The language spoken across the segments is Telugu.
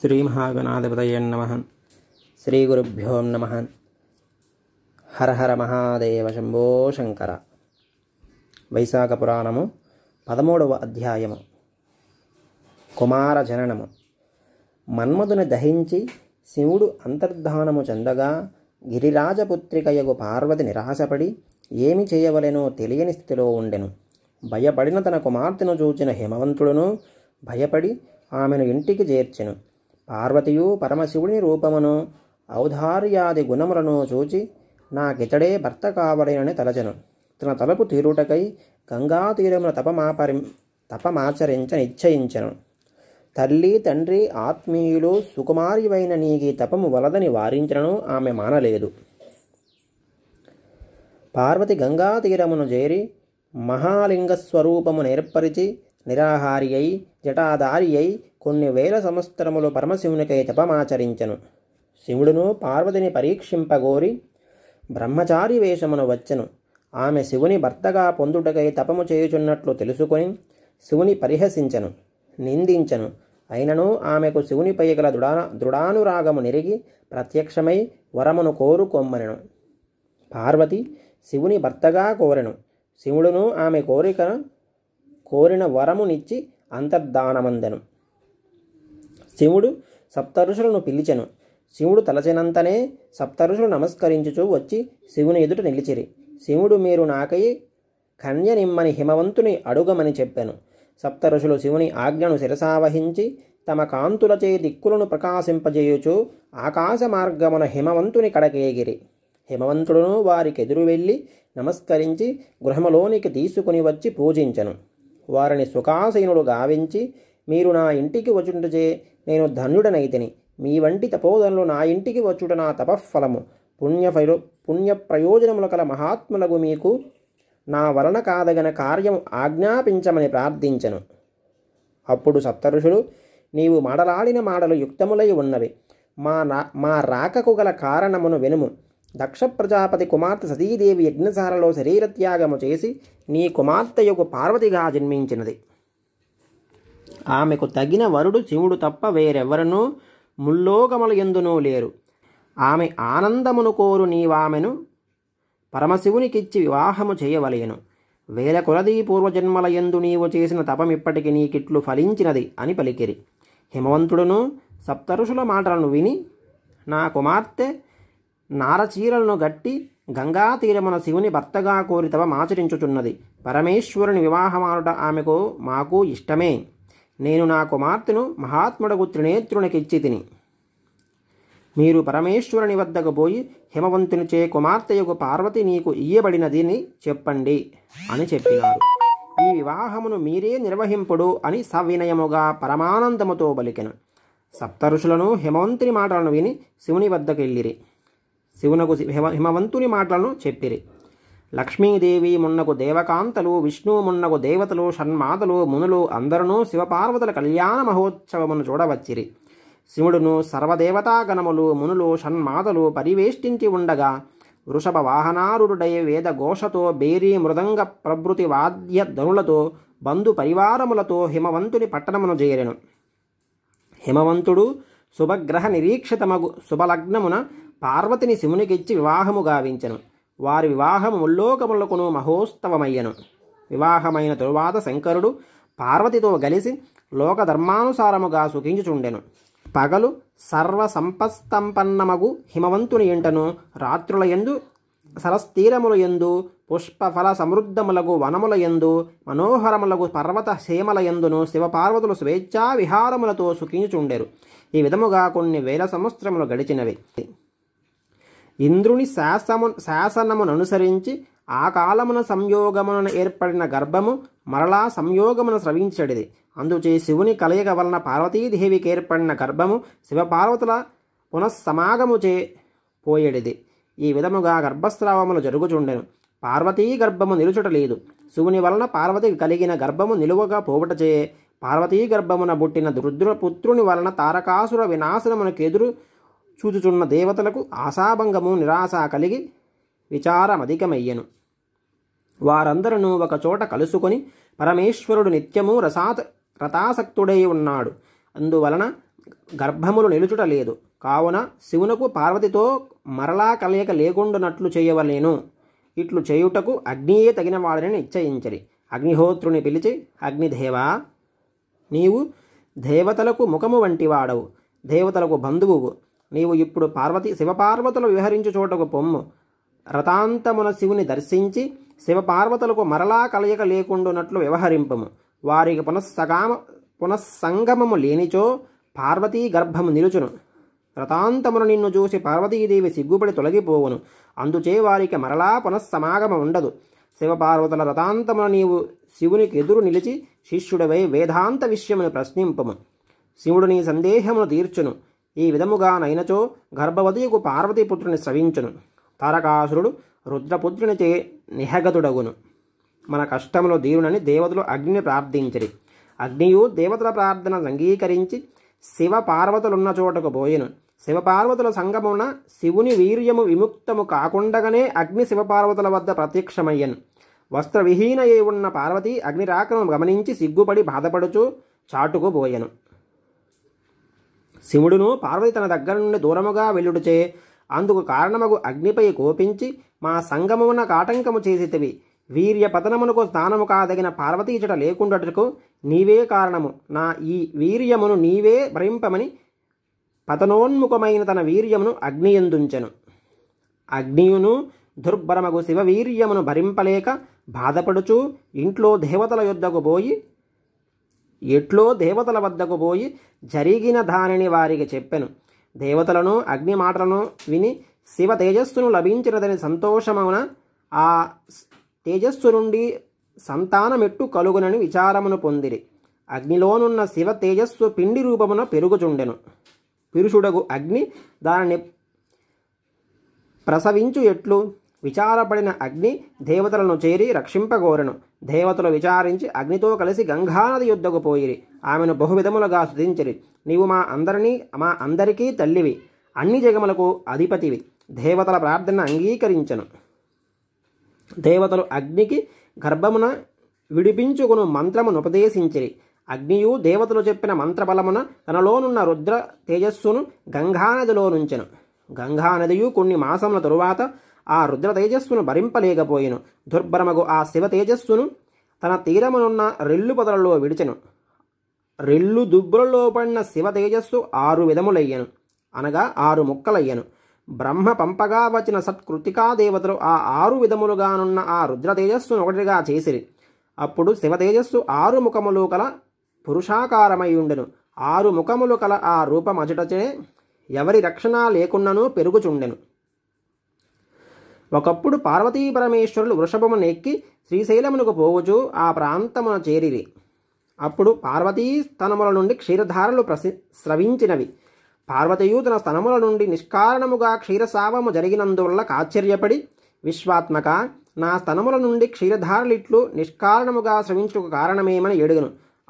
శ్రీ మహాగణాధిపతయే నమ శ్రీ గురుభ్యో నమ హర హర మహాదేవ శంభో శంకర వైశాఖ పురాణము పదమూడవ అధ్యాయము కుమార జననము మన్మధుని దహించి శివుడు అంతర్ధానము చెందగా యగు పార్వతి నిరాశపడి ఏమి చేయవలెనో తెలియని స్థితిలో ఉండెను భయపడిన తన కుమార్తెను చూచిన హిమవంతుడును భయపడి ఆమెను ఇంటికి చేర్చెను పార్వతియు పరమశివుని రూపమును ఔదార్యాది గుణములను చూచి నాకితడే భర్త కావడేనని తలచను తన తలపు తీరుటకై గంగా తీరమున తపమాపరి తపమాచరించ నిశ్చయించను తల్లి తండ్రి ఆత్మీయులు సుకుమారివైన నీకి తపము వలదని వారించను ఆమె మానలేదు పార్వతి గంగా తీరమును చేరి మహాలింగస్వరూపము నేర్పరిచి నిరాహారి అయి జటాధారి అయి కొన్ని వేల సంవత్సరములు పరమశివునికై జపమాచరించను శివుడును పార్వతిని పరీక్షింపగోరి బ్రహ్మచారి వేషమును వచ్చెను ఆమె శివుని భర్తగా పొందుటకై తపము చేయుచున్నట్లు తెలుసుకొని శివుని పరిహసించను నిందించను అయినను ఆమెకు శివునిపై గల దృఢా దృఢానురాగము నెరిగి ప్రత్యక్షమై వరమును కోరుకొమ్మనెను పార్వతి శివుని భర్తగా కోరెను శివుడును ఆమె కోరిక కోరిన వరమునిచ్చి అంతర్ధానమందెను శివుడు సప్తరుషులను పిలిచెను శివుడు తలచినంతనే సప్తరుషులు నమస్కరించుచు వచ్చి శివుని ఎదుట నిలిచిరి శివుడు మీరు నాకై కన్యనిమ్మని హిమవంతుని అడుగమని చెప్పాను సప్తఋషులు శివుని ఆజ్ఞను శిరసావహించి తమ కాంతులచే దిక్కులను ప్రకాశింపజేయుచు ఆకాశ మార్గమున హిమవంతుని కడకేగిరి హిమవంతుడును వారికెదురు వెళ్ళి నమస్కరించి గృహములోనికి తీసుకుని వచ్చి పూజించను వారిని సుఖాసీనులు గావించి మీరు నా ఇంటికి వచ్చుటచే నేను ధన్యుడనైతిని మీ వంటి తపోధనులు నా ఇంటికి వచ్చుట నా తపఫలము పుణ్య పుణ్య ప్రయోజనములు కల మహాత్ములకు మీకు నా వలన కాదగిన కార్యం ఆజ్ఞాపించమని ప్రార్థించను అప్పుడు సప్తఋషులు నీవు మాడలాడిన మాటలు యుక్తములై ఉన్నవి మా మా రాకకు గల కారణమును వెనుము దక్ష ప్రజాపతి కుమార్తె సతీదేవి యజ్ఞశాలలో శరీరత్యాగము చేసి నీ కుమార్తె యొక్క పార్వతిగా జన్మించినది ఆమెకు తగిన వరుడు శివుడు తప్ప వేరెవరనూ ముల్లోగమల ఎందునూ లేరు ఆమె ఆనందమును కోరు నీవామెను పరమశివునికిచ్చి వివాహము చేయవలేను వేల కులది పూర్వజన్మల ఎందు నీవు చేసిన తపమిప్పటికి నీకిట్లు ఫలించినది అని పలికిరి హిమవంతుడును సప్తరుషుల మాటలను విని నా కుమార్తె నారచీరలను గట్టి గంగా తీరమున శివుని భర్తగా కోరి తవ ఆచరించుచున్నది పరమేశ్వరుని వివాహమానుట ఆమెకు మాకు ఇష్టమే నేను నా కుమార్తెను మహాత్ముడకు త్రినేత్రునికిచ్చి తిని మీరు పరమేశ్వరుని వద్దకు పోయి హిమవంతుని కుమార్తె కుమార్తెయకు పార్వతి నీకు ఇయ్యబడినదిని చెప్పండి అని చెప్పినారు ఈ వివాహమును మీరే నిర్వహింపుడు అని సవినయముగా పరమానందముతో బలికెను సప్తఋషులను హిమవంతుని మాటలను విని శివుని వద్దకు వెళ్ళిరి శివునకు హిమవంతుని మాటలను చెప్పిరి లక్ష్మీదేవి మున్నకు దేవకాంతలు మున్నకు దేవతలు షణ్మాతలు మునులు అందరూ శివపార్వతుల కళ్యాణ మహోత్సవమును చూడవచ్చిరి శివుడును సర్వదేవతాగణములు మునులు షణ్మాతలు పరివేష్టించి ఉండగా వృషభ వాహనారుడై వేదఘోషతో బేరీ మృదంగ ప్రభృతి వాద్య ధనులతో బంధు పరివారములతో హిమవంతుని పట్టణమును చేరెను హిమవంతుడు శుభగ్రహ నిరీక్షితమగు శుభలగ్నమున పార్వతిని శివునికిచ్చి వివాహము గావించను వారి వివాహము ముల్లోకములకును మహోత్సవమయ్యను వివాహమైన తరువాత శంకరుడు పార్వతితో కలిసి లోకధర్మానుసారముగా సుఖించుచుండెను పగలు సర్వ సంపస్తంపన్నమగు హిమవంతుని ఎంటను రాత్రుల ఎందు సరస్తీరముల ఎందు పుష్పఫల సమృద్ధములగు వనముల ఎందు మనోహరములగు పర్వత సేమల ఎందును శివపార్వతులు స్వేచ్ఛా విహారములతో సుఖించుచుండెరు ఈ విధముగా కొన్ని వేల సంవత్సరములు గడిచినవి ఇంద్రుని శాసము శాసనమును అనుసరించి ఆ కాలమున సంయోగమున ఏర్పడిన గర్భము మరలా సంయోగమున స్రవించడిది అందుచే శివుని కలయిక వలన పార్వతీదేవికి ఏర్పడిన గర్భము శివపార్వతుల పునఃసమాగముచే పోయేడిది ఈ విధముగా గర్భస్రావములు జరుగుచుండెను పార్వతీ గర్భము నిలుచుట లేదు శివుని వలన పార్వతికి కలిగిన గర్భము నిలువగా పోవటచే పార్వతీ గర్భమున పుట్టిన పుత్రుని వలన తారకాసుర వినాశనమునకు ఎదురు చూచుచున్న దేవతలకు ఆశాభంగము నిరాశ కలిగి విచారమధికమయ్యను వారందరూ ఒకచోట కలుసుకొని పరమేశ్వరుడు నిత్యము రసాత రథాసక్తుడై ఉన్నాడు అందువలన గర్భములు నిలుచుట లేదు కావున శివునకు పార్వతితో మరలా కలయిక లేకుండానట్లు చేయవలేను ఇట్లు చేయుటకు అగ్నియే తగిన వాడని నిశ్చయించరి అగ్నిహోత్రుని పిలిచి అగ్నిదేవా నీవు దేవతలకు ముఖము వంటివాడవు దేవతలకు బంధువువు నీవు ఇప్పుడు పార్వతి శివపార్వతులు విహరించు చోటకు పొమ్ము రతాంతమున శివుని దర్శించి శివపార్వతులకు మరలా కలయిక లేకుండునట్లు వ్యవహరింపము వారికి పునఃసగామ పునఃసంగమము లేనిచో పార్వతీ గర్భము నిలుచును రతాంతమును నిన్ను చూసి పార్వతీదేవి సిగ్గుపడి తొలగిపోవును అందుచే వారికి మరలా పునఃసమాగమ ఉండదు శివపార్వతుల రథాంతమున నీవు శివునికి ఎదురు నిలిచి శిష్యుడవై వేదాంత విషయమును ప్రశ్నింపము శివుడు నీ సందేహమును తీర్చును ఈ విధముగా నైనచో గర్భవతియకు పార్వతీపుత్రుని స్రవించును తారకాసురుడు రుద్రపుత్రునిచే నిహగతుడగును మన కష్టములు దీవునని దేవతలు అగ్నిని ప్రార్థించరి అగ్నియు దేవతల ప్రార్థన అంగీకరించి శివపార్వతులున్న చోటకు పోయిను శివపార్వతుల సంగమున శివుని వీర్యము విముక్తము కాకుండగానే అగ్ని శివపార్వతుల వద్ద ప్రత్యక్షమయ్యను వస్త్రవిహీన అయి ఉన్న పార్వతి అగ్నిరాకను గమనించి సిగ్గుపడి బాధపడుచు చాటుకుపోయెను శివుడును పార్వతి తన దగ్గర నుండి దూరముగా వెళ్ళుడుచే అందుకు కారణమగు అగ్నిపై కోపించి మా సంగమున కాటంకము చేసితివి వీర్య పతనమునకు స్థానము కాదగిన పార్వతీచట లేకుండాటకు నీవే కారణము నా ఈ వీర్యమును నీవే భరింపమని పతనోన్ముఖమైన తన వీర్యమును అగ్నియందుంచెను అగ్నియును దుర్భరమగు శివవీర్యమును భరింపలేక బాధపడుచు ఇంట్లో దేవతల యుద్ధకు పోయి ఎట్లో దేవతల వద్దకు పోయి జరిగిన దానిని వారికి చెప్పెను దేవతలను అగ్ని మాటలను విని శివ తేజస్సును లభించినదని సంతోషమున ఆ తేజస్సు నుండి సంతానమెట్టు కలుగునని విచారమును పొందిరి అగ్నిలోనున్న శివ తేజస్సు పిండి రూపమున పెరుగుచుండెను పురుషుడగు అగ్ని దానిని ప్రసవించు ఎట్లు విచారపడిన అగ్ని దేవతలను చేరి రక్షింపగోరెను దేవతలు విచారించి అగ్నితో కలిసి గంగానది యుద్ధకు పోయిరి ఆమెను బహువిధములుగా స్థుతించిరి నీవు మా అందరినీ మా అందరికీ తల్లివి అన్ని జగములకు అధిపతివి దేవతల ప్రార్థన అంగీకరించను దేవతలు అగ్నికి గర్భమున విడిపించుకును మంత్రమును ఉపదేశించిరి అగ్నియు దేవతలు చెప్పిన మంత్రబలమున తనలోనున్న రుద్ర తేజస్సును గంగానదిలో నుంచెను గంగానదియు కొన్ని మాసముల తరువాత ఆ రుద్ర తేజస్సును భరింపలేకపోయెను దుర్భరమగు ఆ శివ తేజస్సును తన తీరమునున్న రెల్లు పొదలలో విడిచెను రెల్లు దుబ్బులలో పడిన శివ తేజస్సు ఆరు విధములయ్యను అనగా ఆరు ముక్కలయ్యను బ్రహ్మ పంపగా వచ్చిన సత్కృతికా దేవతలు ఆ ఆరు విధములుగానున్న ఆ రుద్రతేజస్సును ఒకటిగా చేసిరి అప్పుడు శివతేజస్సు ఆరు ముఖములు కల పురుషాకారమై ఉండెను ఆరు ముఖములు కల ఆ రూపం ఎవరి రక్షణ లేకున్ననూ పెరుగుచుండెను ఒకప్పుడు పార్వతీ పరమేశ్వరులు వృషభమును ఎక్కి శ్రీశైలమునకు పోవచ్చు ఆ ప్రాంతమున చేరిరి అప్పుడు పార్వతీ స్థనముల నుండి క్షీరధారలు ప్రసి స్రవించినవి పార్వతయు తన స్తనముల నుండి నిష్కారణముగా క్షీరసావము జరిగినందువల్ల కాశ్చర్యపడి విశ్వాత్మక నా స్థనముల నుండి క్షీరధారలిట్లు నిష్కారణముగా శ్రవించుకు కారణమేమని ఎడుగును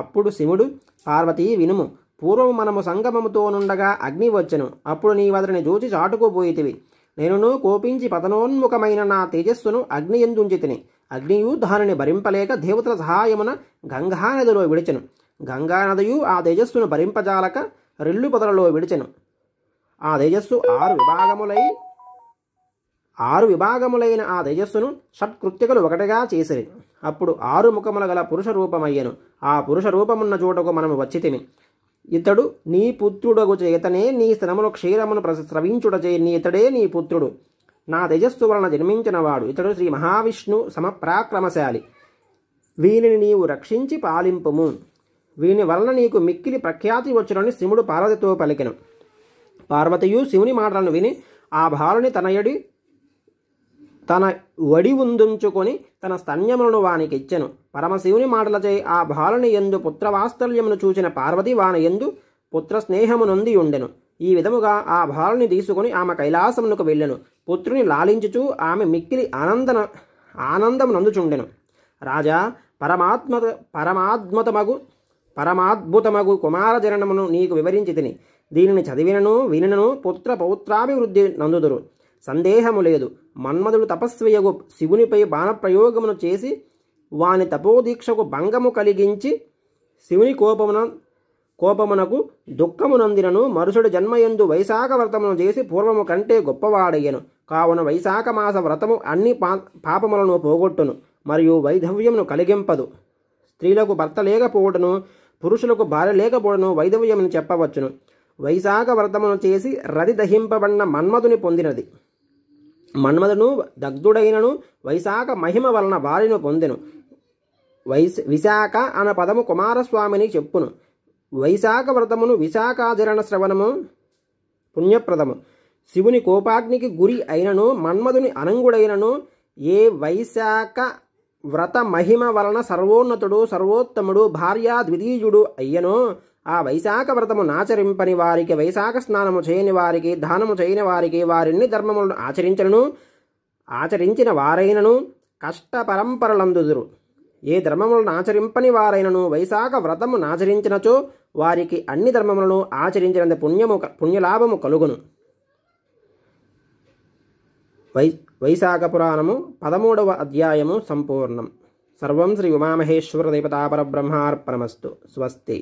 అప్పుడు శివుడు పార్వతి వినుము పూర్వము మనము సంగమముతో నుండగా అగ్ని వచ్చెను అప్పుడు నీ వదరిని చూచి చాటుకుపోయితివి నేనును కోపించి పతనోన్ముఖమైన నా తేజస్సును అగ్ని ఎందుంచితిని అగ్నియు దానిని భరింపలేక దేవతల సహాయమున గంగానదిలో విడిచెను గంగానదయు ఆ తేజస్సును భరింపజాలక రెల్లు పొదలలో విడిచెను ఆ తేజస్సు ఆరు విభాగములై ఆరు విభాగములైన ఆ తేజస్సును షట్కృత్యకులు ఒకటిగా చేసిరి అప్పుడు ఆరు ముఖముల గల పురుష రూపమయ్యను ఆ పురుష రూపమున్న చోటకు మనము వచ్చితిమి ఇతడు నీ పుత్రుడగు చేతనే నీ స్తనములు క్షీరమును చే నీ ఇతడే నీ పుత్రుడు నా తేజస్సు వలన జన్మించినవాడు ఇతడు శ్రీ మహావిష్ణు సమప్రాక్రమశాలి వీనిని నీవు రక్షించి పాలింపుము వీని వలన నీకు మిక్కిలి ప్రఖ్యాతి వచ్చునని శివుడు పార్వతితో పలికెను పార్వతియు శివుని మాటలను విని ఆ బాలుని తనయడి తన వడి ఉందుంచుకొని తన స్తన్యములను వానికి ఇచ్చెను పరమశివుని మాటలచే ఆ భాలుని ఎందు పుత్రవాస్తల్యమును చూచిన పార్వతి వాని ఎందు పుత్ర స్నేహము ఉండెను ఈ విధముగా ఆ భాలుని తీసుకుని ఆమె కైలాసమునకు వెళ్ళెను పుత్రుని లాలించుచు ఆమె మిక్కిలి ఆనందన ఆనందమునందుచుండెను నందుచుండెను రాజా పరమాత్మ పరమాత్మతమగు పరమాద్భుతమగు కుమార జననమును నీకు వివరించి తిని దీనిని చదివినను వినను పుత్ర పౌత్రాభివృద్ధి నందుదురు సందేహము లేదు మన్మధుడు తపస్వియగు శివునిపై బాణప్రయోగమును చేసి వాని తపోదీక్షకు భంగము కలిగించి శివుని కోపమున కోపమునకు దుఃఖమునందినను మరుషుడు జన్మయందు వైశాఖ వ్రతమును చేసి పూర్వము కంటే గొప్పవాడయ్యను కావున వైశాఖ మాస వ్రతము అన్ని పా పాపములను పోగొట్టును మరియు వైధవ్యమును కలిగింపదు స్త్రీలకు భర్త లేకపోవడను పురుషులకు భార్య లేకపోవడను వైధవ్యమని చెప్పవచ్చును వైశాఖ వ్రతమును చేసి రది దహింపబడిన మన్మధుని పొందినది మన్మధును దగ్ధుడైనను వైశాఖ మహిమ వలన వారిను పొందెను వైశ విశాఖ అన్న పదము కుమారస్వామిని చెప్పును వైశాఖ వ్రతమును విశాఖాచరణ శ్రవణము పుణ్యప్రదము శివుని కోపాగ్నికి గురి అయినను మన్మధుని అనంగుడైనను ఏ వైశాఖ వ్రత మహిమ వలన సర్వోన్నతుడు సర్వోత్తముడు భార్యా ద్వితీయుడు అయ్యను ఆ వైశాఖ వ్రతము నాచరింపని వారికి వైశాఖ స్నానము చేయని వారికి దానము చేయని వారికి వారిని ధర్మములను ఆచరించను ఆచరించిన వారైనను కష్ట పరంపరలందుదురు ఏ ధర్మములను ఆచరింపని వారైనను వైశాఖ వ్రతము నాచరించినచో వారికి అన్ని ధర్మములను ఆచరించినంత పుణ్యము పుణ్యలాభము కలుగును వై వైశాఖ పురాణము పదమూడవ అధ్యాయము సంపూర్ణం సర్వం శ్రీ ఉమామహేశ్వర దేవతాపరబ్రహ్మార్పణమస్తు స్వస్తి